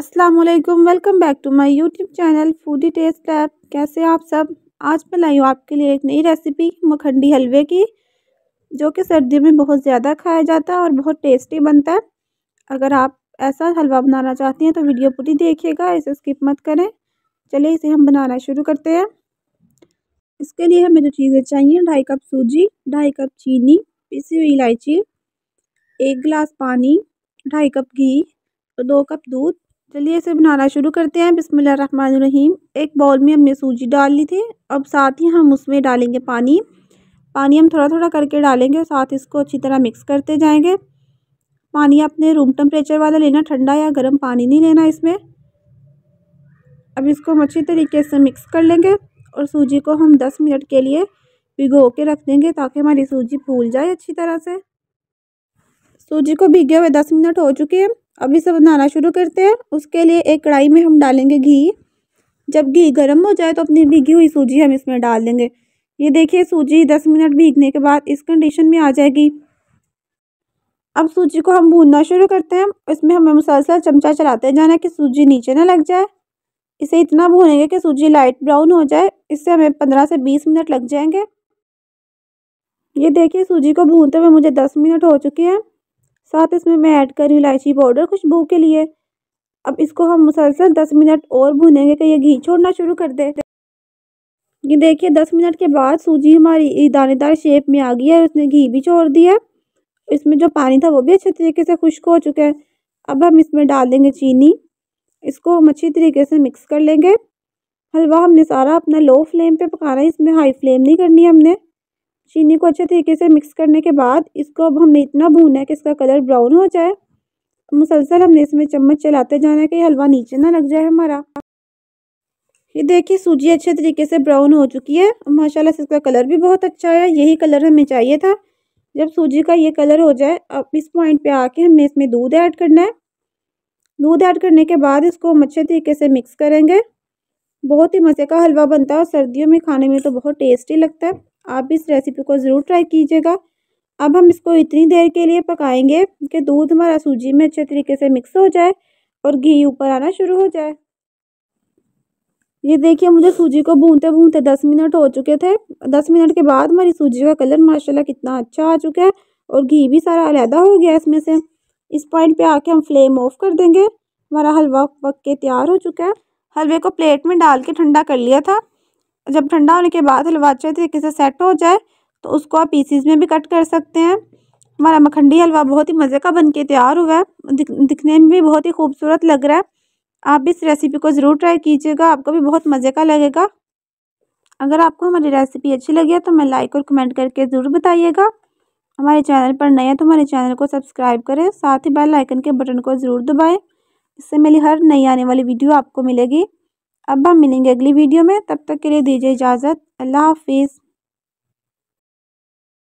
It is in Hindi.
अस्सलाम वालेकुम welcome back to my YouTube channel foodie taste lab कैसे आप सब आज मैं लाई हूँ आपके लिए एक नई रेसिपी मखंडी हलवे की जो कि सर्दियों में बहुत ज़्यादा खाया जाता है और बहुत टेस्टी बनता है अगर आप ऐसा हलवा बनाना चाहती हैं तो वीडियो पूरी देखिएगा इसे स्किप मत करें चलिए इसे हम बनाना शुरू करते हैं इसके लिए हमें जो चीज़ें चाहिए ढाई कप सूजी ढाई कप चीनी पिसी हुई इलायची एक गिलास पानी ढाई कप घी और दो कप दूध चलिए इसे बनाना शुरू करते हैं बिसमीम एक बाउल में हमने सूजी डाल ली थी अब साथ ही हम उसमें डालेंगे पानी पानी हम थोड़ा थोड़ा करके डालेंगे और साथ इसको अच्छी तरह मिक्स करते जाएंगे पानी आपने रूम टेम्परेचर वाला लेना ठंडा या गर्म पानी नहीं लेना इसमें अब इसको हम अच्छी तरीके से मिक्स कर लेंगे और सूजी को हम दस मिनट के लिए भिगो के रख देंगे ताकि हमारी सूजी फूल जाए अच्छी तरह से सूजी को भिगे हुए दस मिनट हो चुके हैं अब इसे बनाना शुरू करते हैं उसके लिए एक कढ़ाई में हम डालेंगे घी जब घी गर्म हो जाए तो अपनी भीगी हुई सूजी हम इसमें डाल देंगे ये देखिए सूजी दस मिनट भीगने के बाद इस कंडीशन में आ जाएगी अब सूजी को हम भूनना शुरू करते हैं इसमें हमें मुसलसल चमचा चलाते जाना कि सूजी नीचे ना लग जाए इसे इतना भूनेंगे कि सूजी लाइट ब्राउन हो जाए इससे हमें पंद्रह से बीस मिनट लग जाएंगे ये देखिए सूजी को भूनते हुए मुझे दस मिनट हो चुके हैं साथ इसमें मैं ऐड कर रही हूँ इलायची पाउडर खुशबू के लिए अब इसको हम मुसलसल दस मिनट और भुनेंगे कि ये घी छोड़ना शुरू कर दे ये देखिए दस मिनट के बाद सूजी हमारी दानेदार शेप में आ गई है उसने घी भी छोड़ दिया इसमें जो पानी था वो भी अच्छे तरीके से खुश्क हो चुका है अब हम इसमें डाल देंगे चीनी इसको हम अच्छी तरीके से मिक्स कर लेंगे हलवा हमने सारा अपना लो फ्लेम पे पकाना है इसमें हाई फ्लेम नहीं करनी है हमने चीनी को अच्छे तरीके से मिक्स करने के बाद इसको अब हमने इतना भूनना है कि इसका कलर ब्राउन हो जाए मुसलसल हमने इसमें चम्मच चलाते जाना है कि हलवा नीचे ना लग जाए हमारा ये देखिए सूजी अच्छे तरीके से ब्राउन हो चुकी है माशाल्लाह से इसका कलर भी बहुत अच्छा है यही कलर हमें चाहिए था जब सूजी का ये कलर हो जाए अब इस पॉइंट पे आके हमने इसमें दूध ऐड करना है दूध ऐड करने के बाद इसको हम अच्छे तरीके से मिक्स करेंगे बहुत ही मज़े का हलवा बनता है और सर्दियों में खाने में तो बहुत टेस्टी लगता है आप इस रेसिपी को ज़रूर ट्राई कीजिएगा अब हम इसको इतनी देर के लिए पकाएंगे कि दूध हमारा सूजी में अच्छे तरीके से मिक्स हो जाए और घी ऊपर आना शुरू हो जाए ये देखिए मुझे सूजी को भूनते भूनते दस मिनट हो चुके थे दस मिनट के बाद हमारी सूजी का कलर माशाल्लाह कितना अच्छा आ चुका है और घी भी सारा अलहदा हो गया इसमें से इस पॉइंट पे आके हम फ्लेम ऑफ कर देंगे हमारा हलवा पक के तैयार हो चुका है हलवे को प्लेट में डाल के ठंडा कर लिया था जब ठंडा होने के बाद हलवा अच्छे तरीके से सेट हो जाए तो उसको आप पीसीज में भी कट कर सकते हैं हमारा मखंडी हलवा बहुत ही मज़े का बन के तैयार हुआ है दिख, दिखने में भी बहुत ही खूबसूरत लग रहा है आप इस रेसिपी को ज़रूर ट्राई कीजिएगा आपको भी बहुत मज़े का लगेगा अगर आपको हमारी रेसिपी अच्छी लगी है तो मैं लाइक और कमेंट करके ज़रूर बताइएगा हमारे चैनल पर नए हैं तो हमारे चैनल को सब्सक्राइब करें साथ ही बेल आइकन के बटन को ज़रूर दबाएं इससे मेरी हर नई आने वाली वीडियो आपको मिलेगी अब हम मिलेंगे अगली वीडियो में तब तक के लिए दीजिए इजाज़त अल्लाह हाफिज़